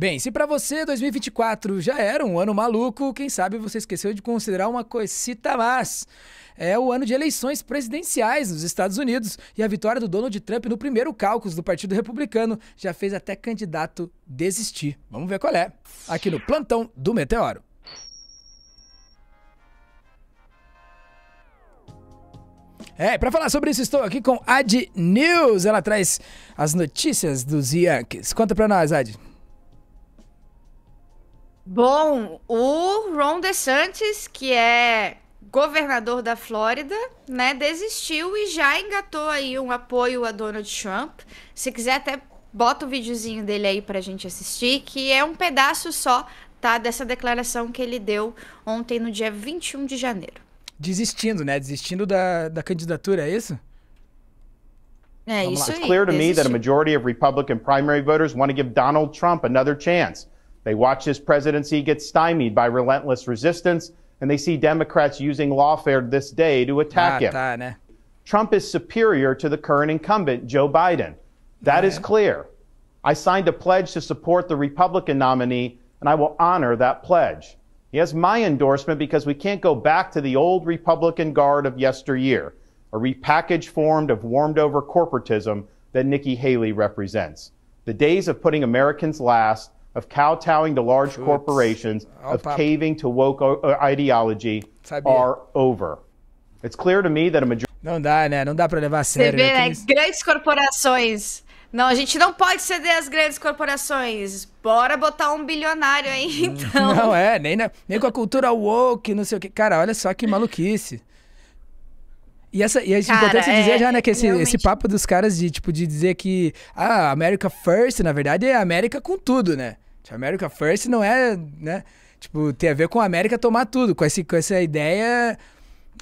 Bem, se para você 2024 já era um ano maluco, quem sabe você esqueceu de considerar uma coisita mais. É o ano de eleições presidenciais nos Estados Unidos e a vitória do Donald Trump no primeiro cálculo do Partido Republicano já fez até candidato desistir. Vamos ver qual é. Aqui no plantão do Meteoro. É, para falar sobre isso, estou aqui com Ad News. Ela traz as notícias dos Yankees. Conta para nós, Ad. Bom, o Ron DeSantis, que é governador da Flórida, né, desistiu e já engatou aí um apoio a Donald Trump. Se quiser até bota o videozinho dele aí pra gente assistir, que é um pedaço só, tá, dessa declaração que ele deu ontem no dia 21 de janeiro. Desistindo, né? Desistindo da, da candidatura, é isso? É isso aí. It's clear to me that a majority of Republican primary voters want to give Donald Trump another chance. They watch his presidency get stymied by relentless resistance, and they see Democrats using lawfare this day to attack him. Trump is superior to the current incumbent, Joe Biden. That is clear. I signed a pledge to support the Republican nominee, and I will honor that pledge. He has my endorsement because we can't go back to the old Republican guard of yesteryear, a repackaged form of warmed over corporatism that Nikki Haley represents. The days of putting Americans last of kowtowing to large corporations, of caving to woke uh, uh, ideology Sabia. are over. It's clear to me that a majority. Não dá, né? Não dá para levar a sério. Né? vê, né? Grandes corporações. Não, a gente não pode ceder às grandes corporações. Bora botar um bilionário aí, hum. então. Não é, nem, na, nem com a cultura woke, não sei o que. Cara, olha só que maluquice. E, essa, e é cara, importante é, dizer já, né, que esse, realmente... esse papo dos caras de, tipo, de dizer que a ah, América First, na verdade, é América com tudo, né? Tipo, America First não é, né? Tipo, tem a ver com a América tomar tudo, com, esse, com essa ideia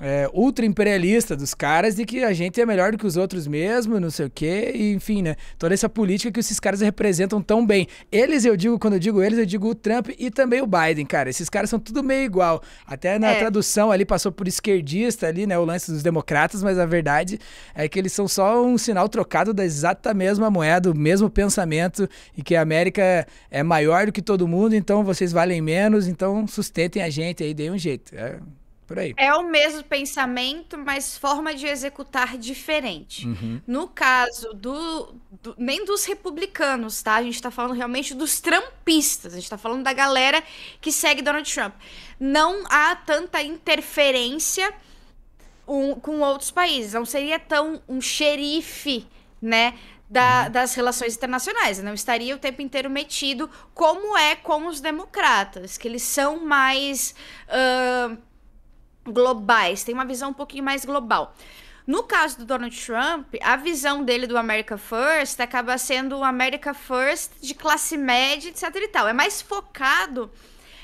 é, ultra imperialista dos caras de que a gente é melhor do que os outros mesmo, não sei o quê, e, enfim, né? Toda essa política que esses caras representam tão bem. Eles, eu digo, quando eu digo eles, eu digo o Trump e também o Biden, cara. Esses caras são tudo meio igual. Até na é. tradução ali passou por esquerdista ali, né? O lance dos democratas, mas a verdade é que eles são só um sinal trocado da exata mesma moeda, o mesmo pensamento, e que a América é maior do que todo mundo, então vocês valem menos, então sustentem a gente aí, de um jeito. É. Por aí. É o mesmo pensamento, mas forma de executar diferente. Uhum. No caso do, do, Nem dos republicanos, tá? A gente tá falando realmente dos trampistas. A gente tá falando da galera que segue Donald Trump. Não há tanta interferência um, com outros países. Não seria tão um xerife, né? Da, uhum. das relações internacionais. Não estaria o tempo inteiro metido, como é com os democratas, que eles são mais. Uh, globais, tem uma visão um pouquinho mais global. No caso do Donald Trump, a visão dele do America First acaba sendo o America First de classe média, etc e tal. É mais focado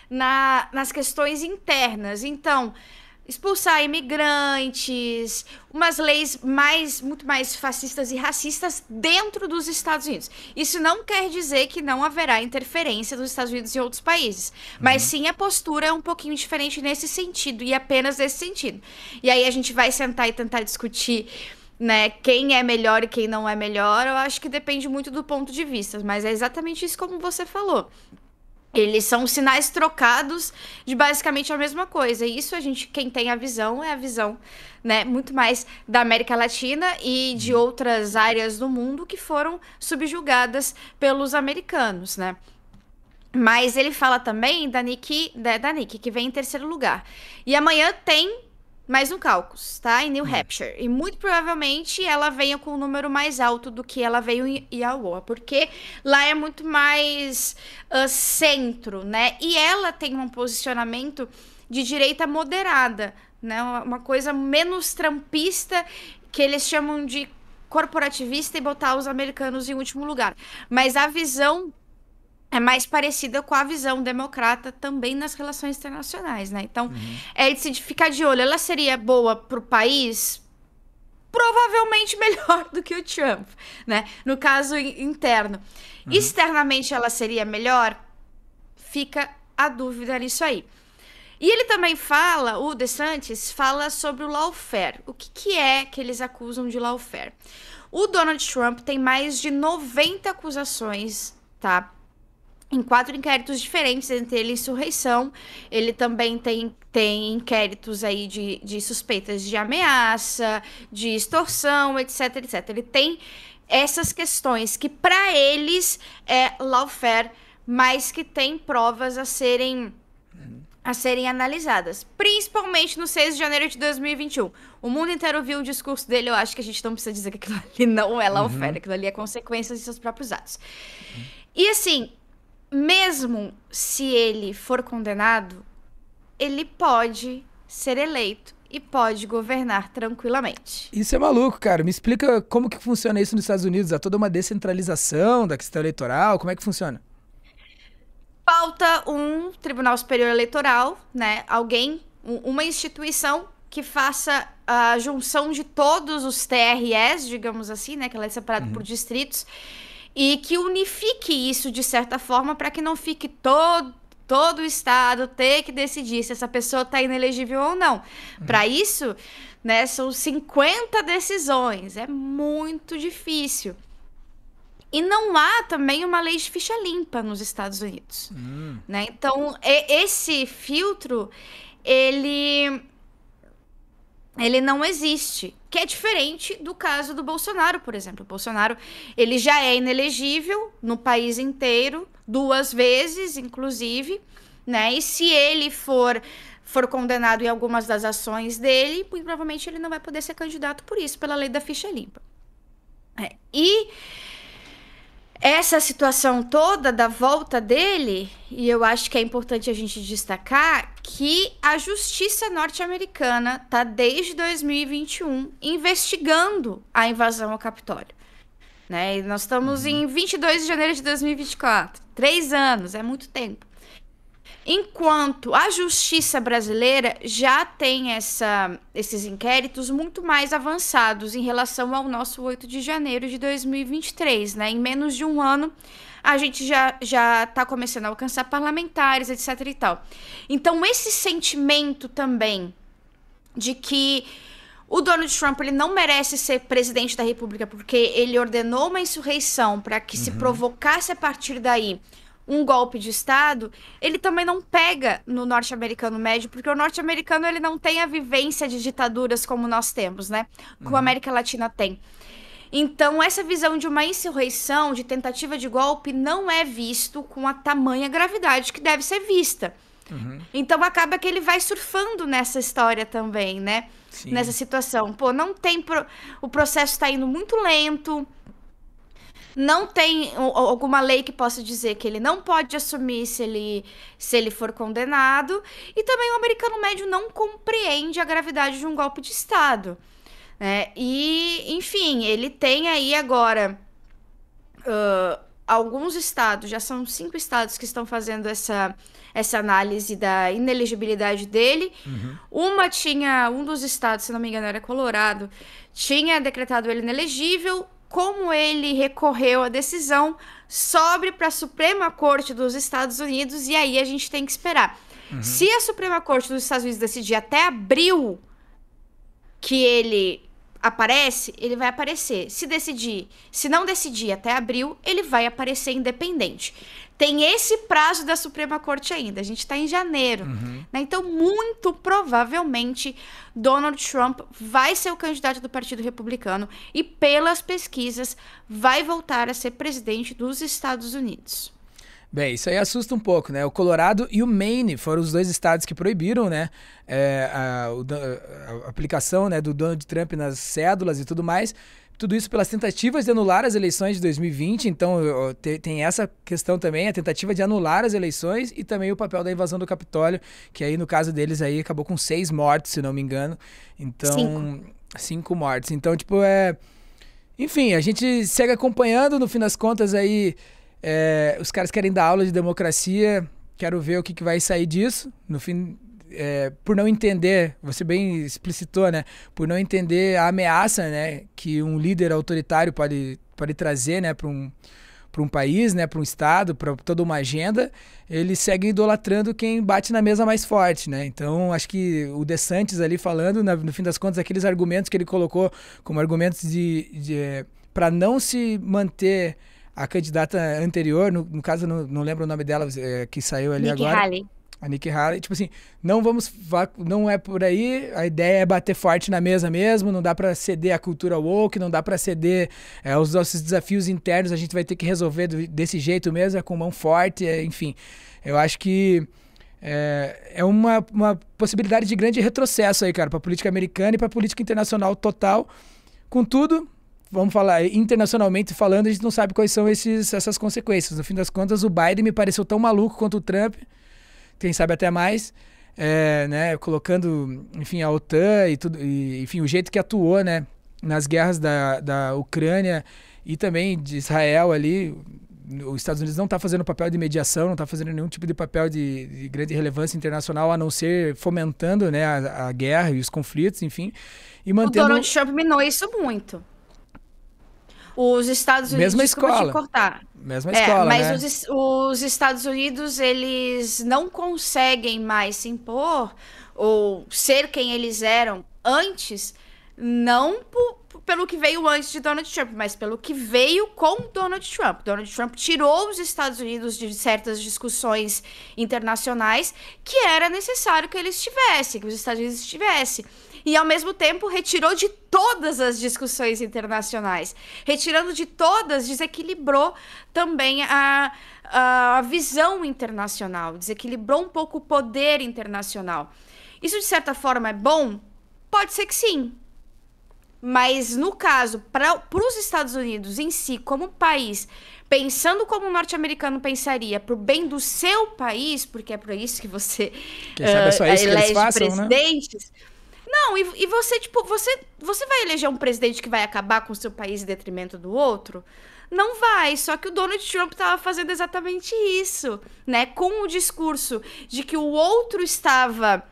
na, nas questões internas. Então, expulsar imigrantes, umas leis mais muito mais fascistas e racistas dentro dos Estados Unidos. Isso não quer dizer que não haverá interferência dos Estados Unidos em outros países, mas uhum. sim a postura é um pouquinho diferente nesse sentido e apenas nesse sentido. E aí a gente vai sentar e tentar discutir né, quem é melhor e quem não é melhor, eu acho que depende muito do ponto de vista, mas é exatamente isso como você falou. Eles são sinais trocados de basicamente a mesma coisa. E isso a gente, quem tem a visão, é a visão, né, muito mais da América Latina e de uhum. outras áreas do mundo que foram subjugadas pelos americanos, né? Mas ele fala também da Nick, né, da, da que vem em terceiro lugar. E amanhã tem mas no Caucus, tá? Em New hum. Hampshire. E muito provavelmente ela venha com um número mais alto do que ela veio em Iowa, porque lá é muito mais uh, centro, né? E ela tem um posicionamento de direita moderada, né? Uma coisa menos trampista que eles chamam de corporativista e botar os americanos em último lugar. Mas a visão é mais parecida com a visão democrata também nas relações internacionais, né? Então, uhum. é de se ficar de olho. Ela seria boa para o país? Provavelmente melhor do que o Trump, né? No caso interno. Uhum. Externamente ela seria melhor? Fica a dúvida nisso aí. E ele também fala, o DeSantis fala sobre o lawfare. O que, que é que eles acusam de lawfare? O Donald Trump tem mais de 90 acusações, tá? em quatro inquéritos diferentes, entre ele insurreição. Ele também tem, tem inquéritos aí de, de suspeitas de ameaça, de extorsão, etc, etc. Ele tem essas questões que para eles é lawfare, mas que tem provas a serem a serem analisadas, principalmente no 6 de janeiro de 2021. O mundo inteiro viu o discurso dele, eu acho que a gente não precisa dizer que aquilo ali não é uhum. lawfare, uhum. aquilo ali é consequência de seus próprios atos. Uhum. E assim, mesmo se ele for condenado, ele pode ser eleito e pode governar tranquilamente. Isso é maluco, cara. Me explica como que funciona isso nos Estados Unidos. Há toda uma descentralização da questão eleitoral. Como é que funciona? Falta um Tribunal Superior Eleitoral, né? Alguém, uma instituição que faça a junção de todos os TREs, digamos assim, né? Que ela é separada uhum. por distritos e que unifique isso de certa forma para que não fique todo todo o estado ter que decidir se essa pessoa está inelegível ou não. Uhum. Para isso, né, são 50 decisões, é muito difícil. E não há também uma lei de ficha limpa nos Estados Unidos. Hum. Né? Então, esse filtro, ele ele não existe, que é diferente do caso do Bolsonaro, por exemplo. O Bolsonaro, ele já é inelegível no país inteiro, duas vezes, inclusive, né? E se ele for for condenado em algumas das ações dele, provavelmente ele não vai poder ser candidato por isso, pela lei da ficha limpa. É. E essa situação toda da volta dele, e eu acho que é importante a gente destacar que a justiça norte-americana está desde 2021 investigando a invasão ao Capitólio. Né? E nós estamos uhum. em 22 de janeiro de 2024. Três anos, é muito tempo. Enquanto a justiça brasileira já tem essa, esses inquéritos muito mais avançados em relação ao nosso 8 de janeiro de 2023, né? Em menos de um ano, a gente já já está começando a alcançar parlamentares, etc e tal. Então, esse sentimento também de que o Donald Trump ele não merece ser presidente da República porque ele ordenou uma insurreição para que uhum. se provocasse a partir daí um golpe de Estado, ele também não pega no norte-americano médio, porque o norte-americano ele não tem a vivência de ditaduras como nós temos, né? como a uhum. América Latina tem. Então, essa visão de uma insurreição, de tentativa de golpe, não é visto com a tamanha gravidade que deve ser vista. Uhum. Então, acaba que ele vai surfando nessa história também, né? Sim. Nessa situação. Pô, não tem. Pro... O processo está indo muito lento não tem alguma lei que possa dizer que ele não pode assumir se ele, se ele for condenado. E também o americano médio não compreende a gravidade de um golpe de Estado. Né? E, enfim, ele tem aí agora. Uh, alguns estados, já são cinco estados que estão fazendo essa, essa análise da inelegibilidade dele. Uhum. Uma tinha, um dos estados, se não me engano, era Colorado, tinha decretado ele inelegível como ele recorreu à decisão, sobre para a Suprema Corte dos Estados Unidos e aí a gente tem que esperar. Uhum. Se a Suprema Corte dos Estados Unidos decidir até abril que ele aparece, ele vai aparecer. Se decidir, se não decidir até abril, ele vai aparecer independente tem esse prazo da Suprema Corte ainda. A gente está em janeiro. Uhum. Né? Então, muito provavelmente, Donald Trump vai ser o candidato do Partido Republicano e, pelas pesquisas, vai voltar a ser presidente dos Estados Unidos. Bem, isso aí assusta um pouco, né? O Colorado e o Maine foram os dois estados que proibiram, né? É, a, a, a, aplicação né, do Donald Trump nas cédulas e tudo mais. Tudo isso pelas tentativas de anular as eleições de 2020, então tem essa questão também, a tentativa de anular as eleições e também o papel da invasão do Capitólio, que aí no caso deles aí acabou com seis mortes, se não me engano. Então, cinco, cinco mortes. Então, tipo, é. Enfim, a gente segue acompanhando, no fim das contas, aí é... os caras querem dar aula de democracia. Quero ver o que, que vai sair disso. No fim, é, por não entender, você bem explicitou, né? Por não entender a ameaça, né? Que um líder autoritário pode, pode trazer, né? Para um, para um país, né? Para um estado, para toda uma agenda, ele segue idolatrando quem bate na mesa mais forte, né? Então, acho que o DeSantis ali falando, no fim das contas, aqueles argumentos que ele colocou como argumentos de, de é, para não se manter a candidata anterior, no, no caso, não, não, lembro o nome dela, é, que saiu ali Nikki agora. Haley. A Nick Haley, tipo assim, não vamos, não é por aí, a ideia é bater forte na mesa mesmo, não dá para ceder a cultura woke, não dá para ceder é, os nossos desafios internos, a gente vai ter que resolver do, desse jeito mesmo, é com mão forte, é, enfim. Eu acho que é, é uma, uma possibilidade de grande retrocesso aí, cara, para política americana e para política internacional total. Contudo, vamos falar, internacionalmente falando, a gente não sabe quais são esses, essas consequências. No fim das contas, o Biden me pareceu tão maluco quanto o Trump quem sabe até mais, é, né, colocando, enfim, a OTAN e tudo, e, enfim, o jeito que atuou, né, nas guerras da, da Ucrânia e também de Israel ali, os Estados Unidos não está fazendo papel de mediação, não está fazendo nenhum tipo de papel de, de, grande relevância internacional, a não ser fomentando né, a, a guerra e os conflitos, enfim. E mantendo... O Donald Trump minou isso muito. Os Estados Unidos. Mesma escola. Te cortar. Mesma é, escola. É, mas né? os, os Estados Unidos, eles não conseguem mais se impor ou ser quem eles eram antes, não pelo que veio antes de Donald Trump, mas pelo que veio com Donald Trump. Donald Trump tirou os Estados Unidos de certas discussões internacionais que era necessário que eles tivessem, que os Estados Unidos tivessem e ao mesmo tempo retirou de todas as discussões internacionais. Retirando de todas, desequilibrou também a, a visão internacional, desequilibrou um pouco o poder internacional. Isso de certa forma é bom? Pode ser que sim. Mas no caso, para os Estados Unidos em si, como país, pensando como um norte-americano pensaria, para o bem do seu país, porque é para isso que você Quem sabe é só ah, isso elege que eles façam, né? presidentes. Né? Não, e, e, você, tipo, você, você vai eleger um presidente que vai acabar com o seu país em detrimento do outro? Não vai, só que o Donald Trump estava fazendo exatamente isso, né? Com o discurso de que o outro estava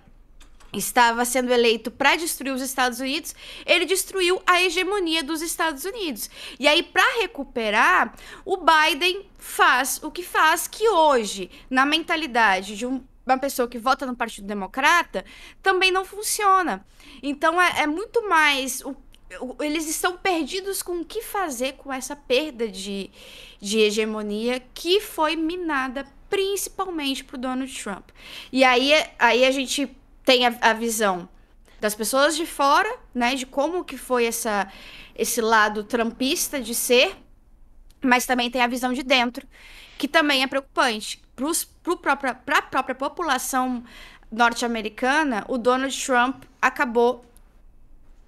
estava sendo eleito para destruir os Estados Unidos, ele destruiu a hegemonia dos Estados Unidos. E aí, para recuperar, o Biden faz o que faz que hoje, na mentalidade de um uma pessoa que vota no Partido Democrata, também não funciona. Então é, é muito mais o eles estão perdidos com o que fazer com essa perda de, de hegemonia que foi minada principalmente por Donald Trump. E aí, aí a gente tem a, a visão das pessoas de fora, né, de como que foi essa, esse lado trumpista de ser, mas também tem a visão de dentro, que também é preocupante para a própria população norte-americana, o Donald Trump acabou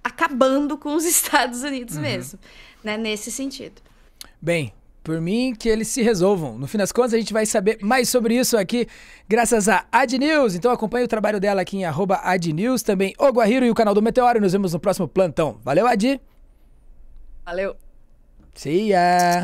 acabando com os Estados Unidos uhum. mesmo, né? Nesse sentido. Bem, por mim que eles se resolvam. No fim das contas, a gente vai saber mais sobre isso aqui, graças a AdNews. Então acompanhe o trabalho dela aqui em AdNews, também o Guariru e o canal do Meteoro. Nos vemos no próximo plantão. Valeu, Adi! Valeu! See ya!